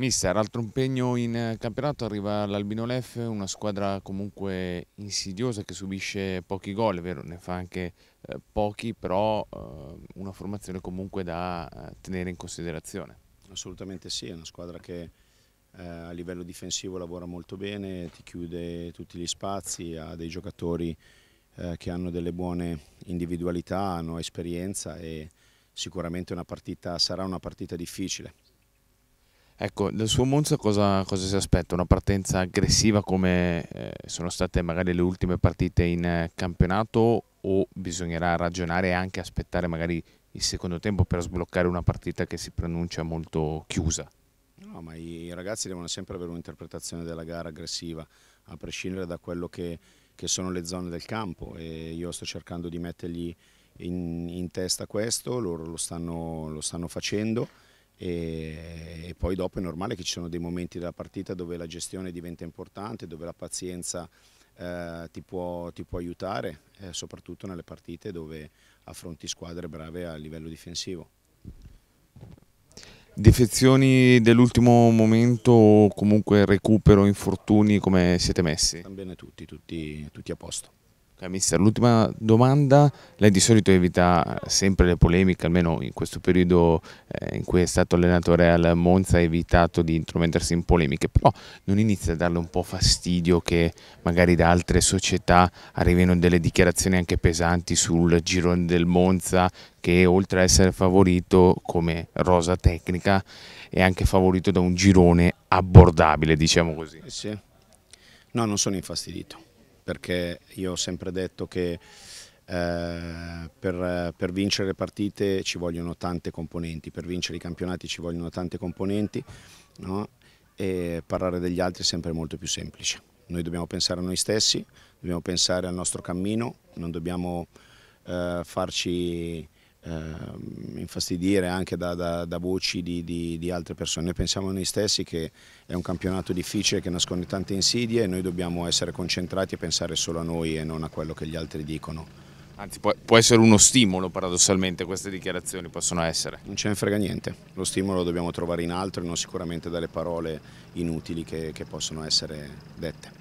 Mister, altro impegno in eh, campionato, arriva l'Albino Lef, una squadra comunque insidiosa che subisce pochi gol, è vero, ne fa anche eh, pochi, però eh, una formazione comunque da eh, tenere in considerazione. Assolutamente sì, è una squadra che eh, a livello difensivo lavora molto bene, ti chiude tutti gli spazi, ha dei giocatori eh, che hanno delle buone individualità, hanno esperienza e sicuramente una partita, sarà una partita difficile. Ecco, dal suo Monza cosa, cosa, si aspetta? Una partenza aggressiva come eh, sono state magari le ultime partite in eh, campionato o bisognerà ragionare e anche aspettare magari il secondo tempo per sbloccare una partita che si pronuncia molto chiusa? No, ma i ragazzi devono sempre avere un'interpretazione della gara aggressiva, a prescindere da quello che, che sono le zone del campo e io sto cercando di mettergli in, in testa questo, loro lo stanno, lo stanno facendo e, poi dopo è normale che ci sono dei momenti della partita dove la gestione diventa importante, dove la pazienza eh, ti, può, ti, può, aiutare, eh, soprattutto nelle partite dove affronti squadre brave a livello difensivo. Defezioni dell'ultimo momento o comunque recupero, infortuni, come siete messi? Stanno bene tutti, tutti, tutti a posto. Okay, mister, l'ultima domanda, lei di solito evita sempre le polemiche, almeno in questo periodo eh, in cui è stato allenatore al Monza ha evitato di intromettersi in polemiche, però non inizia a darle un po' fastidio che magari da altre società arrivino delle dichiarazioni anche pesanti sul girone del Monza che oltre a essere favorito come rosa tecnica è anche favorito da un girone abbordabile, diciamo così. Eh sì. No, non sono infastidito perché io ho sempre detto che eh, per, per, vincere le partite ci vogliono tante componenti, per vincere i campionati ci vogliono tante componenti no? e parlare degli altri è sempre molto più semplice. Noi dobbiamo pensare a noi stessi, dobbiamo pensare al nostro cammino, non dobbiamo eh, farci eh, infastidire anche da, da, da voci di, di, di, altre persone. Noi pensiamo noi stessi che è un campionato difficile che nasconde tante insidie e noi dobbiamo essere concentrati e pensare solo a noi e non a quello che gli altri dicono. Anzi, può, può essere uno stimolo paradossalmente queste dichiarazioni possono essere. Non ce ne frega niente, lo stimolo lo dobbiamo trovare in altro e non sicuramente dalle parole inutili che, che possono essere dette.